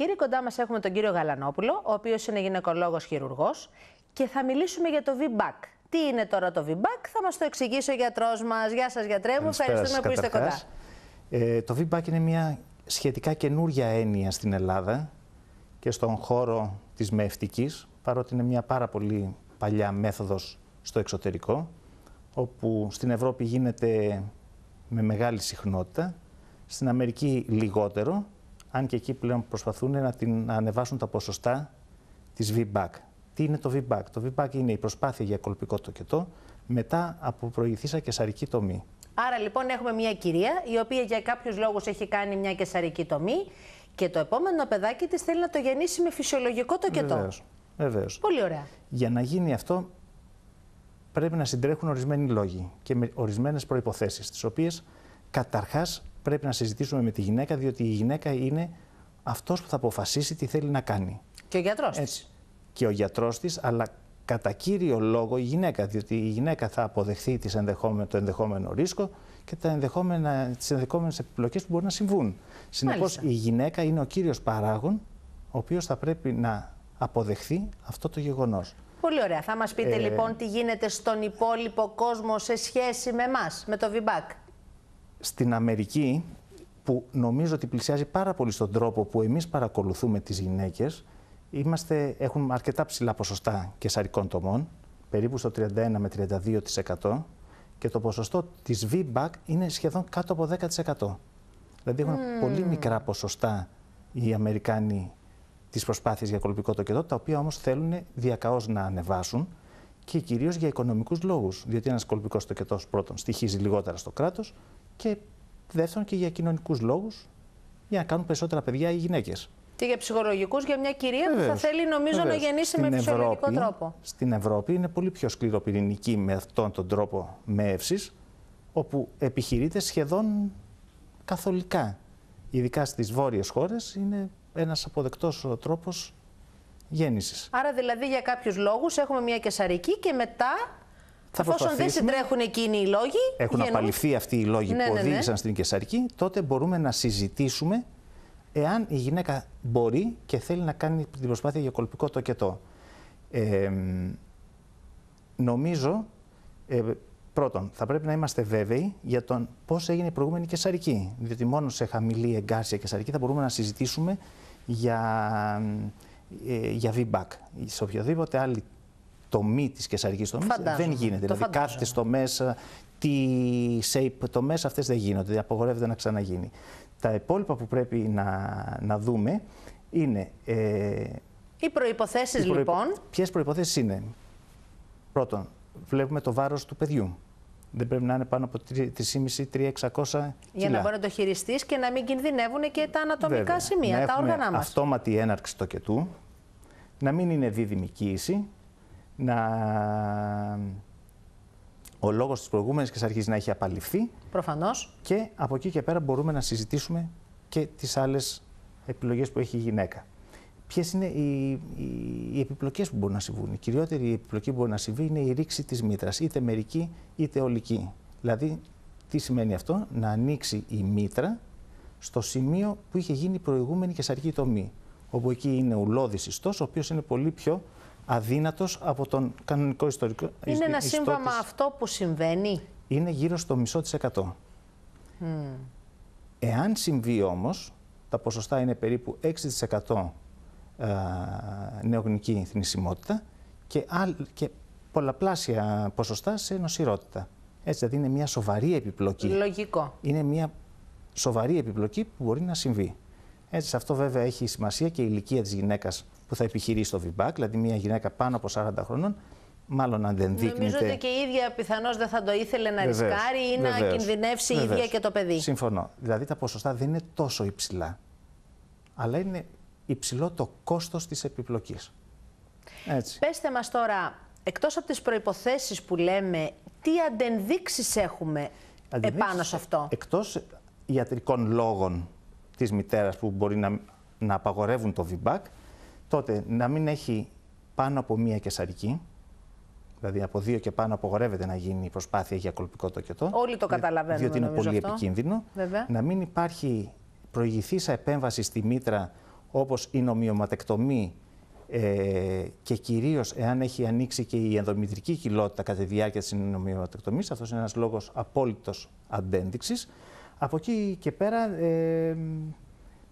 Κύριε Κοντά μας έχουμε τον κύριο Γαλανόπουλο, ο οποίος είναι γυναικολόγος χειρουργός και θα μιλήσουμε για το VBAC. Τι είναι τώρα το VBAC, θα μας το εξηγήσει ο γιατρός μας. Γεια σας, γιατρέ μου. Ευχαριστούμε που είστε κοντά. Ε, το VBAC είναι μια σχετικά καινούρια έννοια στην Ελλάδα και στον χώρο της μεευτική, παρότι είναι μια πάρα πολύ παλιά μέθοδος στο εξωτερικό, όπου στην Ευρώπη γίνεται με μεγάλη συχνότητα, στην Αμερική λιγότερο αν και εκεί πλέον προσπαθούν να, την, ανεβάσουν τα ποσοστά της VBAC. Τι είναι το VBAC. Το VBAC είναι η προσπάθεια για κολπικό τοκετό μετά από προηγηθήσα κεσαρική τομή. Άρα λοιπόν έχουμε μια κυρία η οποία για κάποιους λόγους έχει κάνει μια κεσαρική τομή και το επόμενο παιδάκι της θέλει να το γεννήσει με φυσιολογικό τοκετό. Βεβαίως. Βεβαίως. Πολύ ωραία. Για να γίνει αυτό πρέπει να συντρέχουν ορισμένοι λόγοι και με ορισμένες προϋποθέσεις, τις οποίες καταρχάς πρέπει να συζητήσουμε με τη γυναίκα, διότι η γυναίκα είναι αυτός που θα αποφασίσει τι θέλει να κάνει. Και ο γιατρός της. Και ο γιατρός της, αλλά κατά κύριο λόγο η γυναίκα, διότι η γυναίκα θα αποδεχθεί τις το ενδεχόμενο ρίσκο και τα ενδεχόμενε τις ενδεχόμενες επιπλοκές που μπορεί να συμβούν. Συνεπώς η γυναίκα είναι ο κύριος παράγων, ο οποίος θα πρέπει να αποδεχθεί αυτό το γεγονός. Πολύ ωραία. Θα μας πείτε ε, λοιπόν τι γίνεται στον υπόλοιπο κόσμο σε σχέση με εμάς, με το VBAC στην Αμερική, που νομίζω ότι πλησιάζει πάρα πολύ στον τρόπο που εμείς παρακολουθούμε τις γυναίκες, είμαστε, έχουν αρκετά ψηλά ποσοστά κεσαρικών τομών, περίπου στο 31 με 32% και το ποσοστό της VBAC είναι σχεδόν κάτω από 10%. Δηλαδή έχουν πολύ μικρά ποσοστά οι Αμερικάνοι τις προσπάθειες για κολπικό τοκετό, τα οποία όμως θέλουν διακαώς να ανεβάσουν και κυρίως για οικονομικούς λόγους. Διότι ένας κολπικός τοκετός πρώτον στοιχίζει λιγότερα στο κράτος και δεύτερον και για κοινωνικούς λόγους, για να κάνουν περισσότερα παιδιά οι γυναίκες. Και για ψυχολογικούς, για μια κυρία που θα θέλει νομίζω να γεννήσει με ψυχολογικό τρόπο. Στην Ευρώπη είναι πολύ πιο σκληροπυρηνική με αυτόν τον τρόπο με μεεύση, όπου επιχειρείται σχεδόν καθολικά. Ειδικά στις βόρειες χώρες είναι ένας αποδεκτός τρόπος γέννησης. Άρα δηλαδή για κάποιους λόγους έχουμε μια κεσαρική και μετά. Θα Εφόσον δεν συντρέχουν εκείνοι οι λόγοι. Έχουν γεννούν... απαλληφθεί αυτοί οι λόγοι ναι, που ναι, ναι. οδήγησαν στην κεσαρική, τότε μπορούμε να συζητήσουμε εάν η γυναίκα μπορεί και θέλει να κάνει την προσπάθεια για κολπικό τοκετό. Ε, νομίζω, πρώτον, θα πρέπει να είμαστε βέβαιοι για τον πώς έγινε η προηγούμενη κεσαρική. Διότι μόνο σε χαμηλή εγκάρσια κεσαρική θα μπορούμε να συζητήσουμε για ε, για VBAC. Σε οποιοδήποτε άλλη τομή της κεσαρικής τομής δεν γίνεται. Το δηλαδή στο μέσα, τι shape μέσα αυτές δεν γίνονται, δηλαδή απογορεύεται να ξαναγίνει. Τα υπόλοιπα που πρέπει να, να δούμε είναι... Ε, οι προϋποθέσεις λοιπόν. Ποιες προϋποθέσεις είναι. Πρώτον, βλέπουμε το βάρος του παιδιού δεν πρέπει να είναι πάνω από 3,5-3,600 Για να μπορεί να το χειριστείς και να μην κινδυνεύουν και τα ανατομικά σημεία, τα όργανα μας. Αυτόματη έναρξη το κετού, να μην είναι δίδυμη κοίηση, να ο λόγος της προηγούμενης και αρχίζει να έχει απαλληφθεί. Προφανώς. Και από εκεί και πέρα μπορούμε να συζητήσουμε και τις άλλες επιλογές που έχει η γυναίκα ποιες είναι οι, οι, επιπλοκές που μπορούν να συμβούν. Η κυριότερη επιπλοκή που μπορεί να συμβεί είναι η ρήξη της μήτρας, είτε μερική είτε ολική. Δηλαδή, τι σημαίνει αυτό, να ανοίξει η μήτρα στο σημείο που είχε γίνει η προηγούμενη κεσαρική τομή. Όπου εκεί είναι ουλώδης ιστός, ο οποίος είναι πολύ πιο αδύνατος από τον κανονικό ιστορικό. Είναι ένα σύμβαμα αυτό που συμβαίνει. Είναι γύρω στο μισό της εκατό. Εάν συμβεί όμως, τα ποσοστά είναι περίπου 6% νεογνική θνησιμότητα και, και πολλαπλάσια ποσοστά σε νοσηρότητα. Έτσι, δηλαδή είναι μια σοβαρή επιπλοκή. Λογικό. Είναι μια σοβαρή επιπλοκή που μπορεί να συμβεί. Έτσι, σε αυτό βέβαια έχει σημασία και η ηλικία της γυναίκας που θα επιχειρήσει το VBAC, δηλαδή μια γυναίκα πάνω από 40 χρονών, μάλλον αν δεν δείκνεται... Νομίζω ότι και η ίδια πιθανώς δεν θα το ήθελε να βεβαίως, ρισκάρει ή να βεβαίως, κινδυνεύσει βεβαίως. η να κινδυνευσει η ιδια και το παιδί. Συμφωνώ. Δηλαδή τα ποσοστά δεν είναι τόσο υψηλά, αλλά είναι υψηλό το κόστος της επιπλοκής. Έτσι. Πέστε μας τώρα, εκτός από τις προϋποθέσεις που λέμε, τι αντενδείξεις έχουμε αντενδείξεις επάνω σε αυτό. Εκτός ιατρικών λόγων της μητέρας που μπορεί να, να απαγορεύουν το VBAC, τότε να μην έχει πάνω από μία κεσαρική, δηλαδή από δύο και πάνω απογορεύεται να γίνει η προσπάθεια για κολπικό τοκετό. Όλοι το ναι, καταλαβαίνουμε. Διότι είναι πολύ επικίνδυνο. Βέβαια. Να μην υπάρχει προηγηθήσα επέμβαση στη μήτρα όπως η νομιωματεκτομή ε, και κυρίως εάν έχει ανοίξει και η ενδομητρική κοιλότητα κατά τη διάρκεια της νομιωματεκτομής, αυτός είναι ένας λόγος απόλυτος αντένδειξης. Από εκεί και πέρα ε,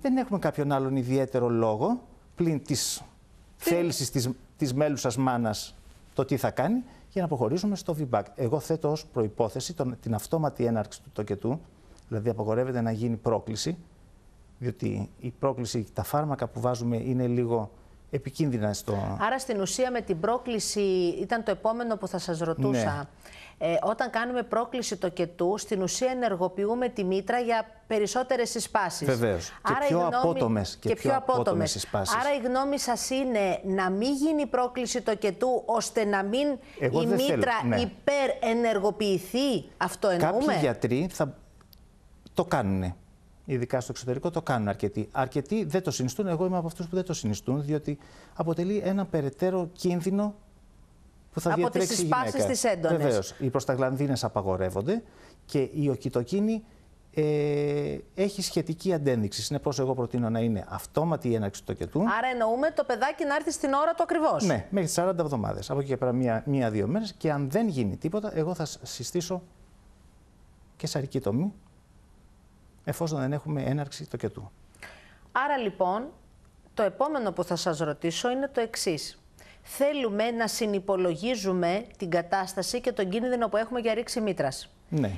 δεν έχουμε κάποιον άλλον ιδιαίτερο λόγο πλην της θέλησης της της μέλουσας μάνας το τι θα κάνει για να προχωρήσουμε στο VBAC. Εγώ θέτω προϋπόθεση προπόθεση την αυτόματη έναρξη του τοκετού, δηλαδή απογορεύεται να γίνει πρόκληση διότι η πρόκληση, τα φάρμακα που βάζουμε είναι λίγο επικίνδυνα στο... Άρα στην ουσία με την πρόκληση ήταν το επόμενο που θα σας ρωτούσα. Ναι. Ε, όταν κάνουμε πρόκληση το κετού, στην ουσία ενεργοποιούμε τη μήτρα για περισσότερες συσπάσει. Βεβαίως. Και, πιο γνώμη... απότομες. Και, πιο απότομες Άρα η γνώμη σας είναι να μην γίνει πρόκληση το κετού ώστε να μην η μήτρα ναι. υπερενεργοποιηθεί. Αυτό εννοούμε. Κάποιοι γιατροί θα το κάνουν ειδικά στο εξωτερικό, το κάνουν αρκετοί. Αρκετοί δεν το συνιστούν. Εγώ είμαι από αυτούς που δεν το συνιστούν, διότι αποτελεί ένα περαιτέρω κίνδυνο που θα από τις σπάσει της έντονης. Βεβαίως. Οι προσταγλανδίνες απαγορεύονται και η οκυτοκίνη ε, έχει σχετική αντένδειξη. Συνεπώς, εγώ προτείνω να είναι αυτόματη η έναρξη του τοκετού. Άρα, εννοούμε το παιδάκι να έρθει στην ώρα του ακριβώς. Ναι, μέχρι 40 εβδομάδες. Από εκεί και πέρα, μία-δύο μέρες. Και αν δεν γίνει τίποτα, εγώ θα συστήσω και σαρική τομή εφόσον δεν έχουμε έναρξη το τοκετού. Άρα λοιπόν, το επόμενο που θα σας ρωτήσω είναι το εξής. Θέλουμε να συνυπολογίζουμε την κατάσταση και τον κίνδυνο που έχουμε για ρήξη μήτρας. Ναι.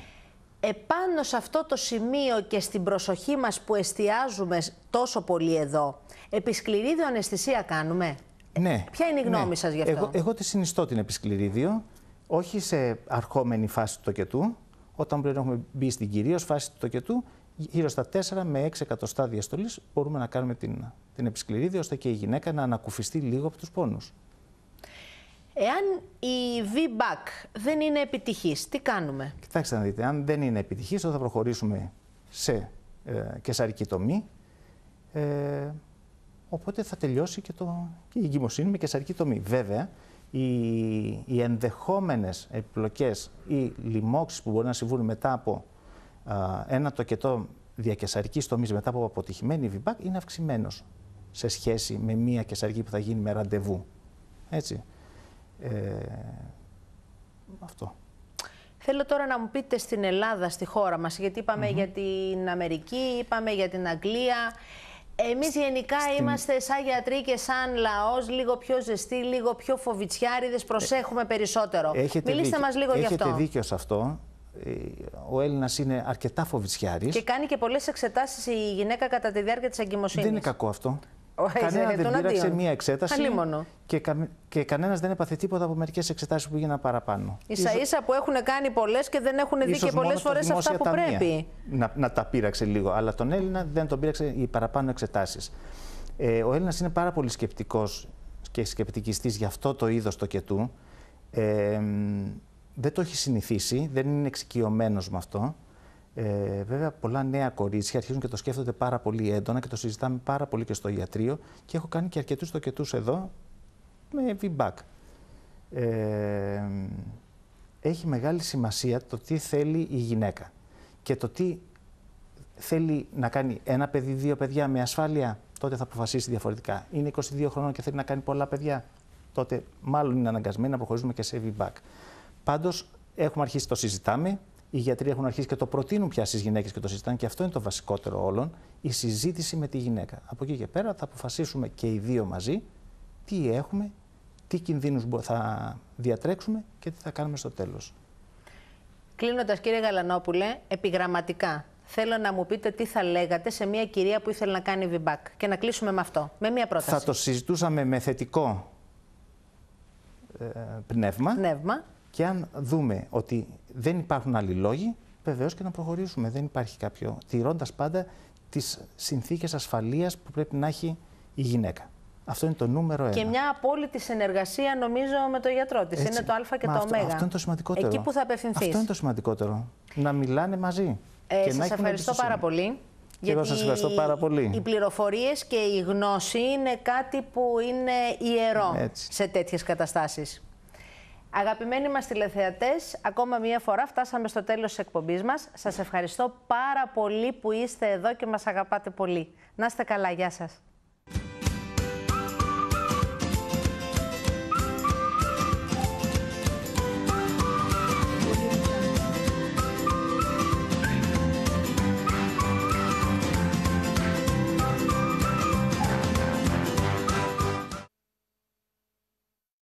Επάνω σε αυτό το σημείο και στην προσοχή μας που εστιάζουμε τόσο πολύ εδώ, επισκληρίδιο αναισθησία κάνουμε. Ναι. Ποια είναι η γνώμη ναι. σας γι' αυτό. Εγώ, εγώ τη συνιστώ την επισκληρίδιο, όχι σε αρχόμενη φάση του τοκετού, όταν πλέον έχουμε μπει στην κυρίω φάση του τοκετού, γύρω στα 4 με 6 εκατοστά διαστολή μπορούμε να κάνουμε την, την επισκληρίδη, ώστε και η γυναίκα να ανακουφιστεί λίγο από τους πόνους. Εάν η V-Back δεν είναι επιτυχής, τι κάνουμε. Κοιτάξτε να δείτε, αν δεν είναι επιτυχής, τότε θα προχωρήσουμε σε ε, κεσαρική τομή. Ε, οπότε θα τελειώσει και, το, και η εγκυμοσύνη με κεσαρική τομή. Βέβαια, οι, οι ενδεχόμενες επιπλοκές ή λοιμώξεις που μπορεί να συμβούν μετά από α, ένα τοκετό διακεσαρικής τομής μετά από αποτυχημένη VBAC είναι αυξημένος σε σχέση με μία κεσαρική που θα γίνει με ραντεβού. Έτσι. Ε, αυτό. Θέλω τώρα να μου πείτε στην Ελλάδα, στη χώρα μας, γιατί είπαμε για την Αμερική, είπαμε για την Αγγλία. Εμείς γενικά είμαστε σαν γιατροί και σαν λαός, λίγο πιο ζεστοί, λίγο πιο φοβιτσιάριδες, προσέχουμε ε, περισσότερο. Έχετε Μιλήστε μας λίγο Έχετε γι' αυτό. Έχετε δίκιο σε αυτό. Ε, ο Έλληνας είναι αρκετά φοβητσιάρης. Και κάνει και πολλές εξετάσεις η γυναίκα κατά τη διάρκεια της εγκυμοσύνη. Δεν είναι κακό αυτό. Κανένα ε, δεν πήραξε μία εξέταση. Αλίμονο και, κα, και κανένας δεν έπαθε τίποτα από μερικές εξετάσεις που πήγαιναν παραπάνω. σα ίσα που έχουν κάνει πολλές και δεν έχουν δει και πολλέ φορές αυτά που ταμεία. πρέπει. Να, να τα πείραξε λίγο. Αλλά τον Έλληνα δεν τον πείραξε οι παραπάνω εξετάσεις. Ε, ο Έλληνας είναι πάρα πολύ σκεπτικός και σκεπτικιστής για αυτό το είδος το κετού. Ε, δεν το έχει συνηθίσει, δεν είναι εξοικειωμένος με αυτό. Ε, βέβαια, πολλά νέα κορίτσια αρχίζουν και το σκέφτονται πάρα πολύ έντονα και το συζητάμε πάρα πολύ και στο ιατρείο. Και έχω κάνει και αρκετούς τοκετούς εδώ με feedback. Ε, έχει μεγάλη σημασία το τι θέλει η γυναίκα και το τι θέλει να κάνει ένα παιδί, δύο παιδιά με ασφάλεια, τότε θα αποφασίσει διαφορετικά. Είναι 22 χρόνια και θέλει να κάνει πολλά παιδιά, τότε μάλλον είναι αναγκασμένοι να προχωρήσουμε και σε feedback. Πάντως, έχουμε αρχίσει το συζητάμε. Οι γιατροί έχουν αρχίσει και το προτείνουν πια στις γυναίκες και το συζητάνε, και αυτό είναι το βασικότερο όλων, η συζήτηση με τη γυναίκα. Από εκεί και πέρα θα αποφασίσουμε και οι δύο μαζί τι έχουμε τι κινδύνους θα διατρέξουμε και τι θα κάνουμε στο τέλος. Κλείνοντας κύριε Γαλανόπουλε, επιγραμματικά, θέλω να μου πείτε τι θα λέγατε σε μια κυρία που ήθελε να κάνει βιμπακ και να κλείσουμε με αυτό, με μια πρόταση. Θα το συζητούσαμε με θετικό ε, πνεύμα. πνεύμα και αν δούμε ότι δεν υπάρχουν άλλοι λόγοι, βεβαίως και να προχωρήσουμε. Δεν υπάρχει κάποιο, τηρώντας πάντα τις συνθήκες ασφαλείας που πρέπει να έχει η γυναίκα. Αυτό είναι το νούμερο ένα. Και μια απόλυτη συνεργασία, νομίζω, με τον γιατρό της. Είναι το Α και το Ω. Αυτό, είναι το σημαντικότερο. Εκεί που θα απευθυνθείς. Αυτό είναι το σημαντικότερο. Να μιλάνε μαζί. Ε, Σα ευχαριστώ πάρα πολύ. Και εγώ σας ευχαριστώ πάρα πολύ. Οι πληροφορίες και η γνώση είναι κάτι που είναι ιερό Έτσι. σε τέτοιες καταστάσεις. Αγαπημένοι μας τηλεθεατές, ακόμα μία φορά φτάσαμε στο τέλος της εκπομπής μας. Σας ευχαριστώ πάρα πολύ που είστε εδώ και μας αγαπάτε πολύ. Να είστε καλά, γεια σας.